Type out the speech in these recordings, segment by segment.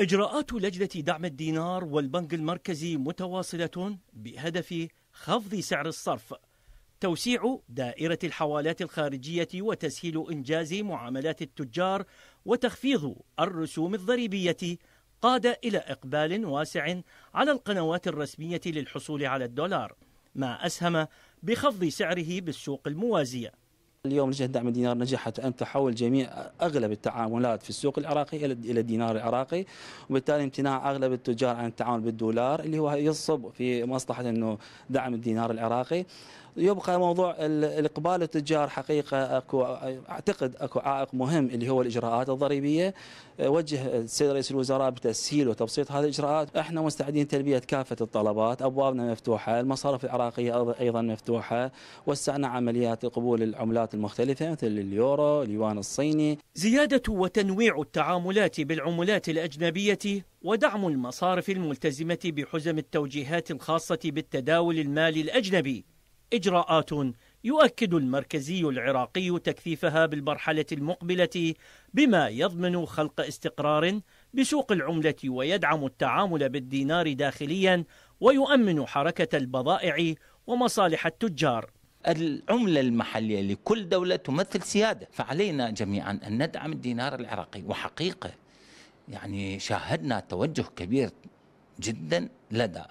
إجراءات لجنة دعم الدينار والبنك المركزي متواصلة بهدف خفض سعر الصرف توسيع دائرة الحوالات الخارجية وتسهيل إنجاز معاملات التجار وتخفيض الرسوم الضريبية قاد إلى إقبال واسع على القنوات الرسمية للحصول على الدولار ما أسهم بخفض سعره بالسوق الموازية اليوم نجد دعم الدينار نجحت أن تحول جميع أغلب التعاملات في السوق العراقي إلى إلى الدينار العراقي وبالتالي امتناع أغلب التجار عن التعامل بالدولار اللي هو يصب في مصلحة أنه دعم الدينار العراقي يبقى موضوع الإقبال التجار حقيقة أكو أعتقد أكو عائق مهم اللي هو الإجراءات الضريبية وجه السيد رئيس الوزراء بتسهيل وتبسيط هذه الإجراءات احنا مستعدين تلبية كافة الطلبات أبوابنا مفتوحة المصارف العراقية أيضا مفتوحة وسعنا عمليات قبول العملات العملات المختلفة مثل اليورو اليوان الصيني زيادة وتنويع التعاملات بالعملات الأجنبية ودعم المصارف الملتزمة بحزم التوجيهات الخاصة بالتداول المالي الأجنبي إجراءات يؤكد المركزي العراقي تكثيفها بالمرحلة المقبلة بما يضمن خلق استقرار بسوق العملة ويدعم التعامل بالدينار داخليا ويؤمن حركة البضائع ومصالح التجار العملة المحلية لكل دولة تمثل سيادة فعلينا جميعا أن ندعم الدينار العراقي وحقيقة يعني شاهدنا توجه كبير جدا لدى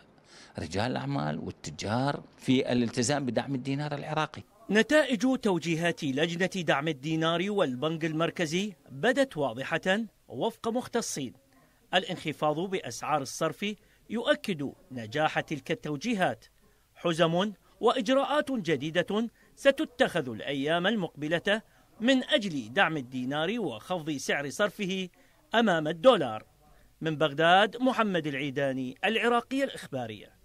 رجال الأعمال والتجار في الالتزام بدعم الدينار العراقي نتائج توجيهات لجنة دعم الدينار والبنك المركزي بدت واضحة وفق مختصين الانخفاض بأسعار الصرف يؤكد نجاح تلك التوجيهات حزم وإجراءات جديدة ستتخذ الأيام المقبلة من أجل دعم الدينار وخفض سعر صرفه أمام الدولار من بغداد محمد العيداني العراقي الإخبارية